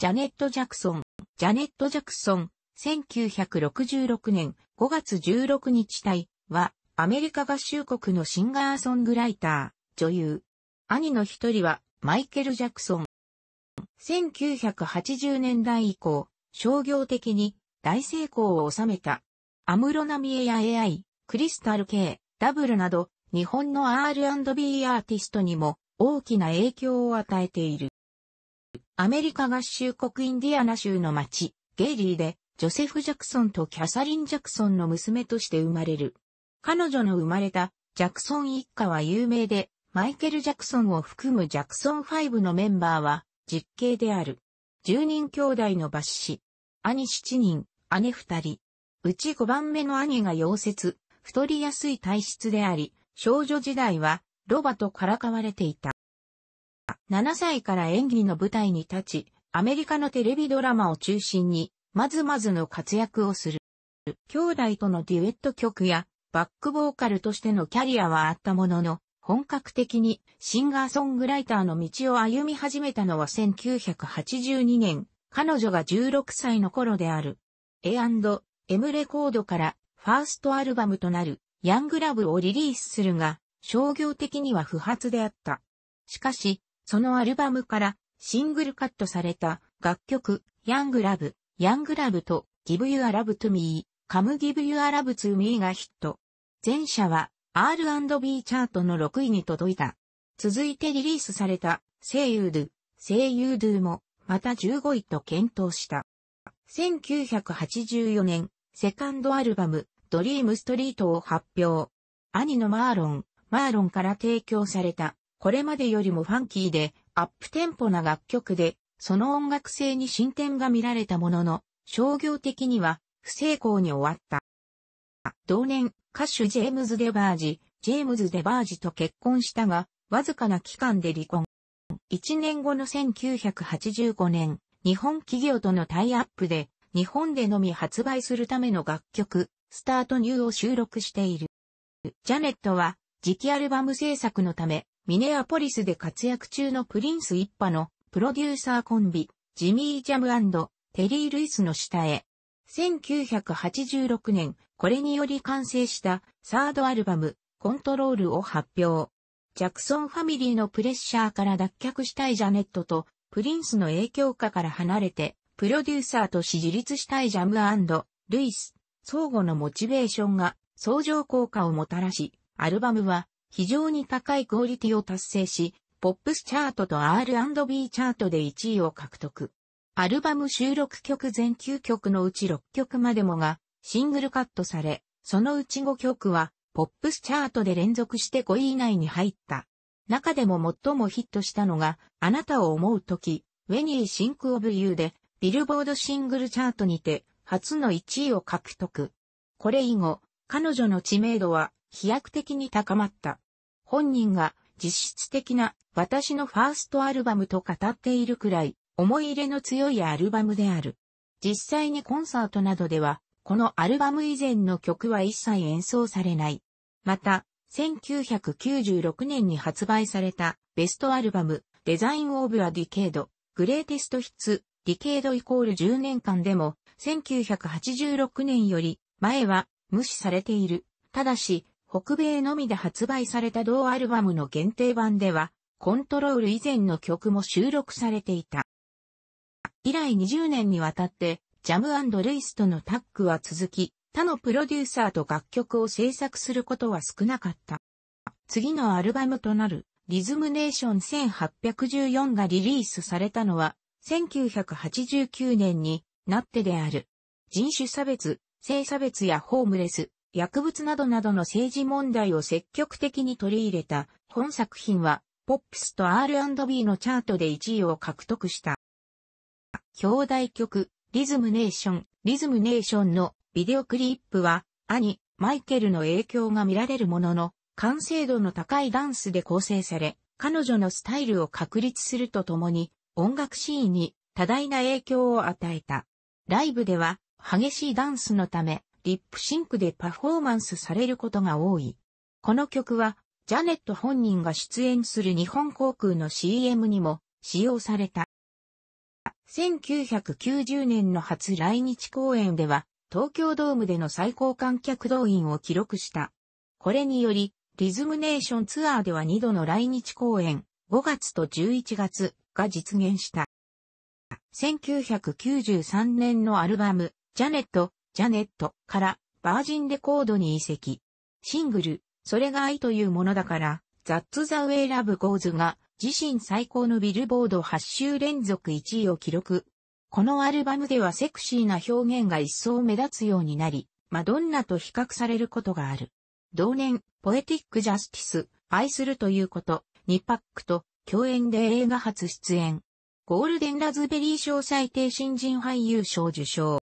ジャネット・ジャクソン。ジャネット・ジャクソン、1966年5月16日隊は、アメリカ合衆国のシンガーソングライター、女優。兄の一人は、マイケル・ジャクソン。1980年代以降、商業的に大成功を収めた。アムロナミエや AI、クリスタル K、ダブルなど、日本の R&B アーティストにも大きな影響を与えている。アメリカ合衆国インディアナ州の町、ゲイリーで、ジョセフ・ジャクソンとキャサリン・ジャクソンの娘として生まれる。彼女の生まれたジャクソン一家は有名で、マイケル・ジャクソンを含むジャクソン5のメンバーは実刑である。10人兄弟の抜子。兄7人、姉2人。うち5番目の兄が溶接、太りやすい体質であり、少女時代はロバとからかわれていた。7歳から演技の舞台に立ち、アメリカのテレビドラマを中心に、まずまずの活躍をする。兄弟とのデュエット曲や、バックボーカルとしてのキャリアはあったものの、本格的にシンガーソングライターの道を歩み始めたのは1982年、彼女が16歳の頃である。A&M レコードからファーストアルバムとなるヤングラブをリリースするが、商業的には不発であった。しかし、そのアルバムからシングルカットされた楽曲、ヤングラブ、ヤングラブと Give You a Love to Me, Come Give You a Love to Me がヒット。前者は R&B チャートの6位に届いた。続いてリリースされた、声優ドゥ、声優ドゥも、また15位と検討した。1984年、セカンドアルバム、ドリームストリートを発表。兄のマーロン、マーロンから提供された、これまでよりもファンキーで、アップテンポな楽曲で、その音楽性に進展が見られたものの、商業的には不成功に終わった。同年、歌手ジェームズ・デバージ、ジェームズ・デバージと結婚したが、わずかな期間で離婚。1年後の1985年、日本企業とのタイアップで、日本でのみ発売するための楽曲、スタートニューを収録している。ジャネットは、次期アルバム制作のため、ミネアポリスで活躍中のプリンス一派のプロデューサーコンビ、ジミー・ジャムテリー・ルイスの下へ。1986年、これにより完成したサードアルバム、コントロールを発表。ジャクソンファミリーのプレッシャーから脱却したいジャネットと、プリンスの影響下から離れて、プロデューサーとし持自立したいジャムルイス、相互のモチベーションが相乗効果をもたらし、アルバムは非常に高いクオリティを達成し、ポップスチャートと R&B チャートで1位を獲得。アルバム収録曲全9曲のうち6曲までもがシングルカットされ、そのうち5曲はポップスチャートで連続して5位以内に入った。中でも最もヒットしたのが、あなたを思うとき、ウェニー・シンク・オブ・ユーで、ビルボードシングルチャートにて、初の1位を獲得。これ以後、彼女の知名度は飛躍的に高まった。本人が実質的な私のファーストアルバムと語っているくらい思い入れの強いアルバムである。実際にコンサートなどではこのアルバム以前の曲は一切演奏されない。また、1996年に発売されたベストアルバムデザインオブアディケードグレーテストヒッツディケードイコール10年間でも1986年より前は無視されている。ただし、北米のみで発売された同アルバムの限定版では、コントロール以前の曲も収録されていた。以来20年にわたって、ジャムルイスとのタッグは続き、他のプロデューサーと楽曲を制作することは少なかった。次のアルバムとなる、リズムネーション1814がリリースされたのは、1989年になってである。人種差別、性差別やホームレス、薬物などなどの政治問題を積極的に取り入れた本作品は、ポップスと R&B のチャートで1位を獲得した。表題曲、リズムネーション、リズムネーションのビデオクリップは、兄、マイケルの影響が見られるものの、完成度の高いダンスで構成され、彼女のスタイルを確立するとともに、音楽シーンに多大な影響を与えた。ライブでは、激しいダンスのため、リップシンクでパフォーマンスされることが多い。この曲は、ジャネット本人が出演する日本航空の CM にも使用された。1990年の初来日公演では、東京ドームでの最高観客動員を記録した。これにより、リズムネーションツアーでは2度の来日公演、5月と11月が実現した。1993年のアルバム、ジャネット、ジャネットからバージンレコードに移籍。シングル、それが愛というものだから、ザッツザウェイラブゴーズが自身最高のビルボード8週連続1位を記録。このアルバムではセクシーな表現が一層目立つようになり、マドンナと比較されることがある。同年、ポエティック・ジャスティス、愛するということ、ニパックと共演で映画初出演。ゴールデン・ラズベリー賞最低新人俳優賞受賞。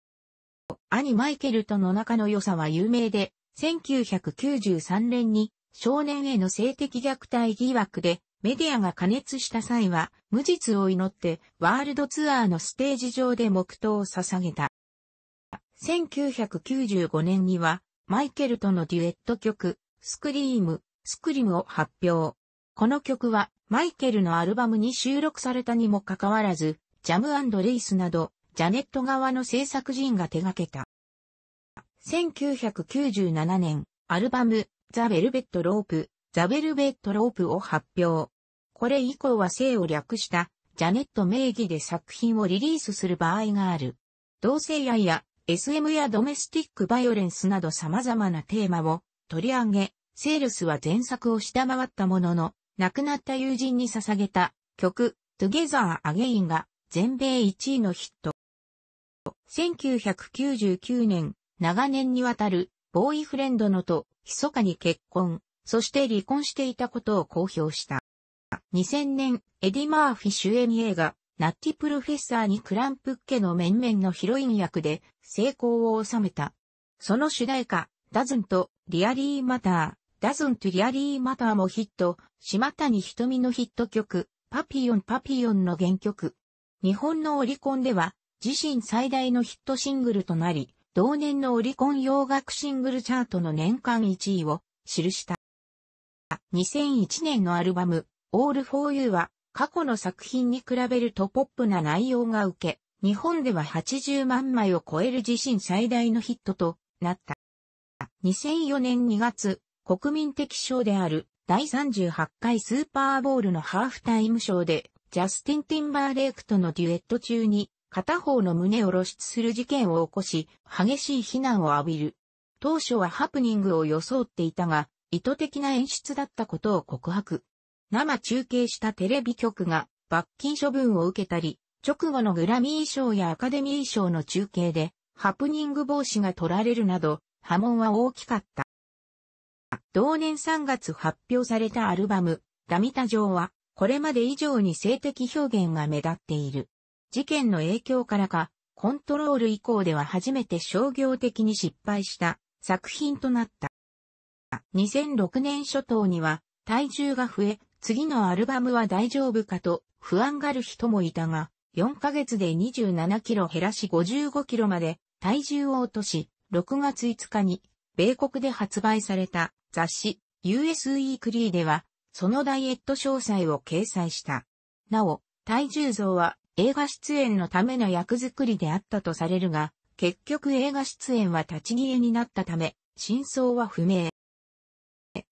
兄マイケルとの仲の良さは有名で、1993年に少年への性的虐待疑惑でメディアが加熱した際は無実を祈ってワールドツアーのステージ上で黙祷を捧げた。1995年にはマイケルとのデュエット曲スクリーム、スクリムを発表。この曲はマイケルのアルバムに収録されたにもかかわらずジャムレイスなどジャネット側の制作陣が手掛けた。1997年、アルバム、ザ・ベルベット・ロープ、ザ・ベルベット・ロープを発表。これ以降は性を略した、ジャネット名義で作品をリリースする場合がある。同性愛や SM やドメスティックバイオレンスなど様々なテーマを取り上げ、セールスは前作を下回ったものの、亡くなった友人に捧げた曲、Together Again が全米1位のヒット。1999年、長年にわたるボーイフレンドのと、密かに結婚、そして離婚していたことを公表した。2000年、エディ・マーフィ主演映画、ナッティ・プロフェッサーにクランプッケの面々のヒロイン役で成功を収めた。その主題歌、ダズンとリアリー・マター、ダズンとリアリー・マターもヒット、島谷瞳のヒット曲、パピヨンパピヨンの原曲。日本のオリコンでは自身最大のヒットシングルとなり、同年のオリコン洋楽シングルチャートの年間1位を記した。2001年のアルバム、All for You は、過去の作品に比べるとポップな内容が受け、日本では80万枚を超える自身最大のヒットとなった。2004年2月、国民的賞である第38回スーパーボールのハーフタイムショーで、ジャスティン・ティンバーレイクとのデュエット中に、片方の胸を露出する事件を起こし、激しい非難を浴びる。当初はハプニングを装っていたが、意図的な演出だったことを告白。生中継したテレビ局が罰金処分を受けたり、直後のグラミー賞やアカデミー賞の中継で、ハプニング防止が取られるなど、波紋は大きかった。同年3月発表されたアルバム、ラミタ城は、これまで以上に性的表現が目立っている。事件の影響からか、コントロール以降では初めて商業的に失敗した作品となった。2006年初頭には体重が増え、次のアルバムは大丈夫かと不安がる人もいたが、4ヶ月で27キロ減らし55キロまで体重を落とし、6月5日に米国で発売された雑誌 US e クリーでは、そのダイエット詳細を掲載した。なお、体重増は映画出演のための役作りであったとされるが、結局映画出演は立ち消えになったため、真相は不明。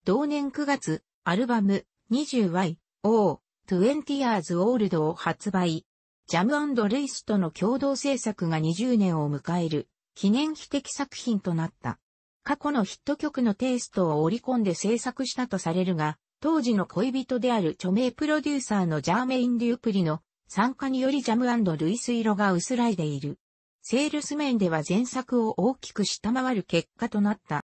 同年9月、アルバム 20Y O 20 Years Old を発売。ジャムルイスとの共同制作が20年を迎える記念碑的作品となった。過去のヒット曲のテイストを織り込んで制作したとされるが、当時の恋人である著名プロデューサーのジャーメイン・デュープリの酸化によりジャム類水色が薄らいでいる。セールス面では前作を大きく下回る結果となった。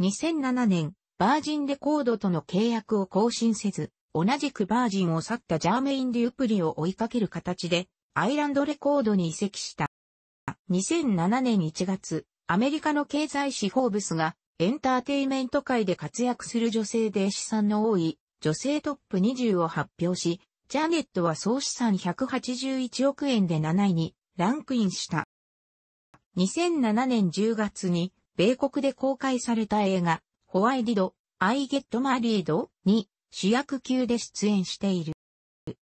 2007年、バージンレコードとの契約を更新せず、同じくバージンを去ったジャーメイン・デュープリを追いかける形で、アイランドレコードに移籍した。2007年1月、アメリカの経済誌フォーブスが、エンターテイメント界で活躍する女性で資産の多い、女性トップ20を発表し、ジャネットは総資産181億円で7位にランクインした。2007年10月に米国で公開された映画、ホワイディド、アイゲットマリードに主役級で出演している。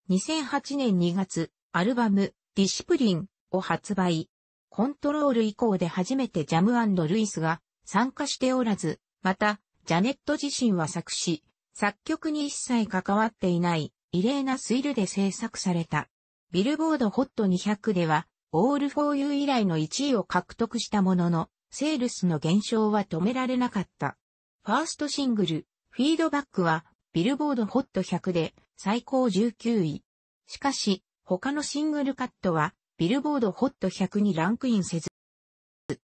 2008年2月、アルバム、ディシプリンを発売。コントロール以降で初めてジャムルイスが参加しておらず、また、ジャネット自身は作詞、作曲に一切関わっていない異例なスイルで制作された。ビルボードホット200では、オールフォーユー以来の1位を獲得したものの、セールスの減少は止められなかった。ファーストシングル、フィードバックは、ビルボードホット100で最高19位。しかし、他のシングルカットは、ビルボードホット100にランクインせず、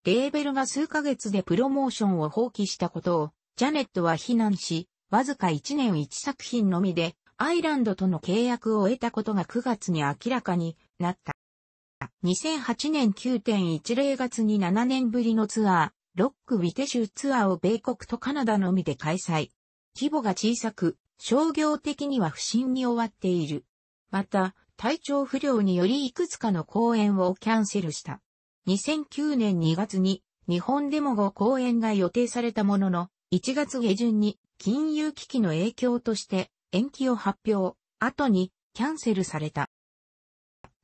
レーベルが数ヶ月でプロモーションを放棄したことを、ジャネットは非難し、わずか1年1作品のみで、アイランドとの契約を得たことが9月に明らかになった。2008年9.10月に7年ぶりのツアー、ロック・ウィテ州ツアーを米国とカナダのみで開催。規模が小さく、商業的には不振に終わっている。また、体調不良によりいくつかの公演をキャンセルした。2009年2月に日本でも5公演が予定されたものの、1月下旬に金融危機の影響として延期を発表、後にキャンセルされた。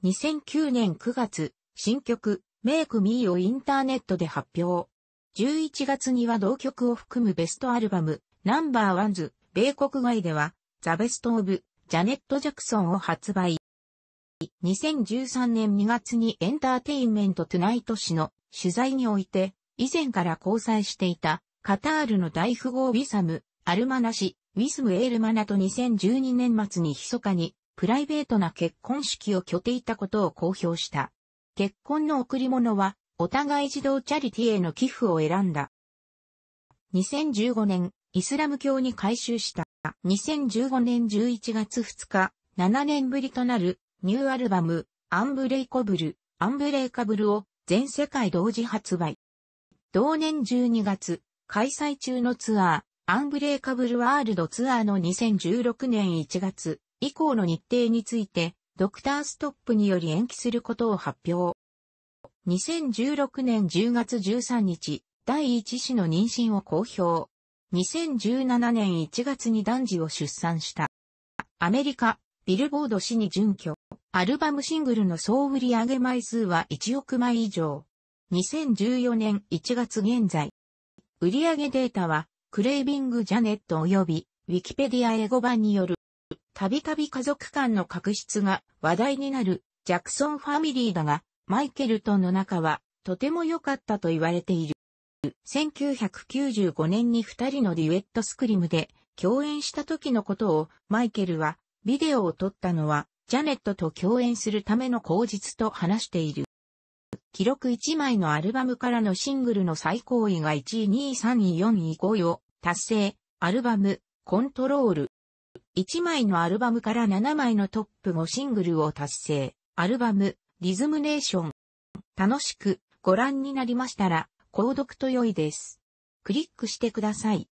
2009年9月、新曲、メイクミーをインターネットで発表。11月には同曲を含むベストアルバム、ナンバーワンズ、米国外では、ザ・ベスト・オブ・ジャネット・ジャクソンを発売。2013年2月にエンターテインメント・トゥナイト誌の取材において、以前から交際していたカタールの大富豪ウィサムアルマナ氏、ウィスム・エールマナと2012年末に密かに、プライベートな結婚式を拠ていたことを公表した。結婚の贈り物は、お互い児童チャリティへの寄付を選んだ。2015年、イスラム教に改修した。2015年11月2日、7年ぶりとなる、ニューアルバム、アンブレイコブル、アンブレイカブルを全世界同時発売。同年12月、開催中のツアー、アンブレーカブルワールドツアーの2016年1月以降の日程について、ドクターストップにより延期することを発表。2016年10月13日、第一子の妊娠を公表。2017年1月に男児を出産した。アメリカ、ビルボード市に準拠。アルバムシングルの総売上枚数は1億枚以上。2014年1月現在。売上データはクレイビング・ジャネット及び、ウィキペディア英語版による、たびたび家族間の確執が話題になる、ジャクソンファミリーだが、マイケルとの仲は、とても良かったと言われている。1995年に二人のデュエットスクリムで共演した時のことをマイケルはビデオを撮ったのはジャネットと共演するための口実と話している。記録1枚のアルバムからのシングルの最高位が1位、2位、3位、4位、5位を達成、アルバム、コントロール。1枚のアルバムから7枚のトップ5シングルを達成、アルバム、リズムネーション。楽しくご覧になりましたら、購読と良いです。クリックしてください。